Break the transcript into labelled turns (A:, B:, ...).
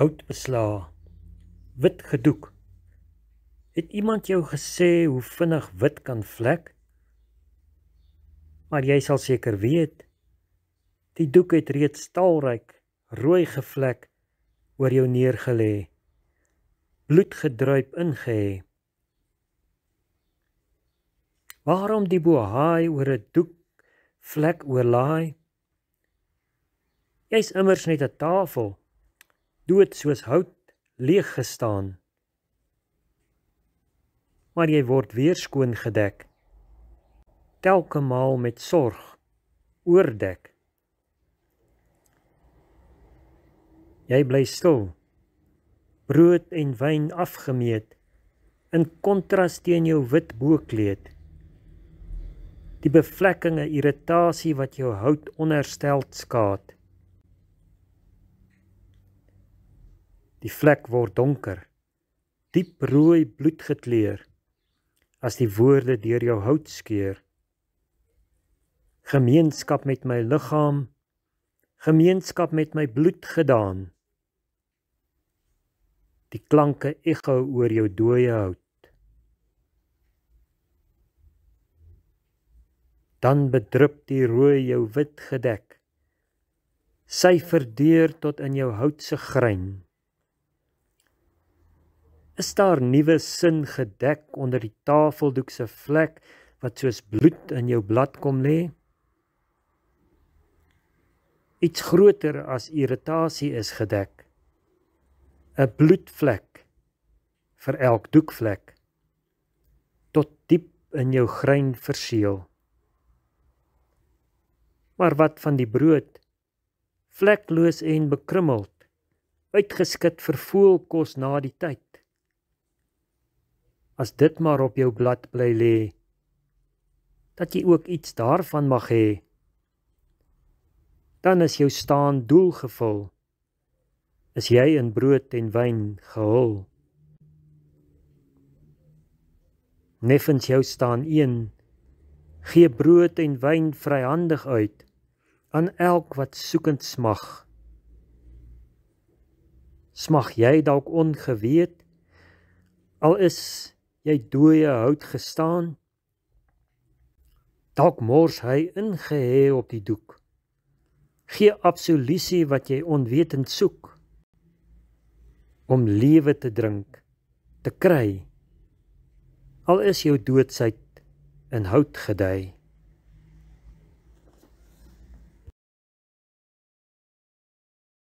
A: hout beslaa, wit gedoek. Het iemand jou gesê hoe vinnig wit kan vlek? Maar jy sal seker weet, die doek het reeds talryk rooi gevlek oor jou neergelê. Bloed gedruip ingehê. Waarom die bohaai oor 'n doek vlek oorlaai? Jy's immers net 'n tafel, dood soos hout leeg gestaan. Maar jy word weer skoon gedek. Telke maal met sorg oordek. Jy bly stil. Brood en wyn afgemeet in kontras teen jou wit boekleed. Die bevlekkinge irritasie wat jou hout onherstel skaat. Die vlek word donker. Diep rooi bloed gekleur as die woorde deur jou hout skeer. Gemeenskap met my liggaam, gemeenskap met my bloed gedaan. Die klanke ekho oor jou dooie hout. Dan bedrup die rooi jou wit gedek. Sy verdeur tot in jou houtse grein. Is daar nuwe sin gedek onder die tafeldoek se vlek wat soos bloed in jou blad kom lê? Iets groter as irritasie is gedek. 'n Bloedvlek vir elk doekvlek tot diep in jou grein verseël. Maar wat van die brood vlekloos en bekrummeld uitgeskit vir voelkos na die tyd? as dit maar op jou blad bly lê dat jy ook iets daarvan mag hê dan is jou staan doel gevul is jy in brood en wyn gehul neffens jou staan een gee brood en wyn vryhandig uit aan elk wat soekend smag smag jy dalk ongeweet al is jy dooie hout gestaan? Dalk mors hy ingehê op die doek. Gee absolusie wat jy onwetend soek om lewe te drink, te kry. Al is jou doodsheid in hout gedei.